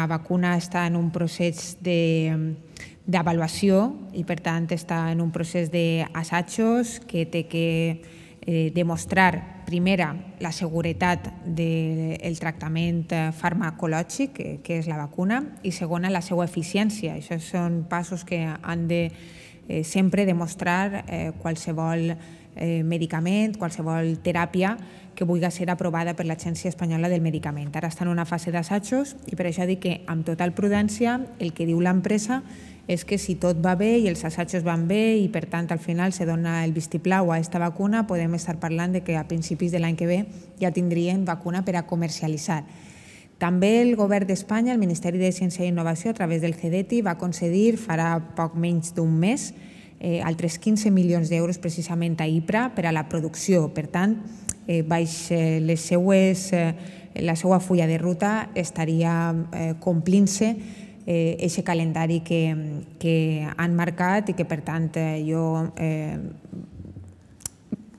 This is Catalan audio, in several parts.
la vacuna està en un procés de d'avaluació i per tant està en un procés d'assajos que té que eh, demostrar primera la seguretat del tractament eh, farmacològic que, que és la vacuna i segona la seva eficiència. Això són passos que han de eh, sempre demostrar eh, qualsevol eh, medicament, qualsevol teràpia que vulgui ser aprovada per l'Agència Espanyola del Medicament. Ara està en una fase d'assajos i per això dic que amb total prudència el que diu l'empresa és que si tot va bé i els assajos van bé i per tant al final se dona el vistiplau a aquesta vacuna, podem estar parlant de que a principis de l'any que ve ja tindrien vacuna per a comercialitzar. També el Govern d'Espanya, el Ministeri de Ciència i Innovació, a través del CEDETI, va concedir farà poc menys d'un mes eh, altres 15 milions d'euros precisament a IPRA per a la producció. Per tant, eh, baix eh, les seues, eh, la seva fulla de ruta estaria eh, complint-se eh, aquest calendari que, que han marcat i que, per tant, eh, jo eh,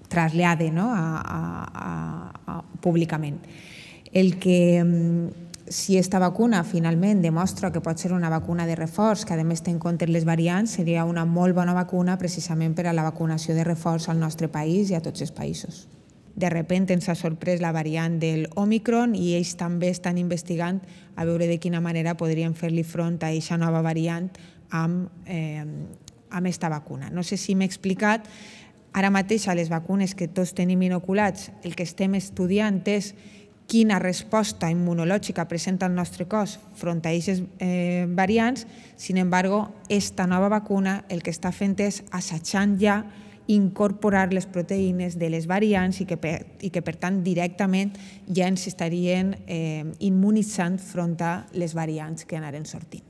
trasllade no? a, a, a, a públicament. El que mm, si aquesta vacuna finalment demostra que pot ser una vacuna de reforç, que a més té en compte les variants, seria una molt bona vacuna precisament per a la vacunació de reforç al nostre país i a tots els països. De repente ens ha sorprès la variant del Omicron i ells també estan investigant a veure de quina manera podrien fer-li front a aquesta nova variant amb, eh, amb esta vacuna. No sé si m'he explicat, ara mateix a les vacunes que tots tenim inoculats, el que estem estudiant és quina resposta immunològica presenta el nostre cos front a aquestes eh, variants, sin embargo, esta nova vacuna el que està fent és assajant ja incorporar les proteïnes de les variants i que, per, i que per tant directament ja ens estarien eh, immunitzant front a les variants que anaren sortint.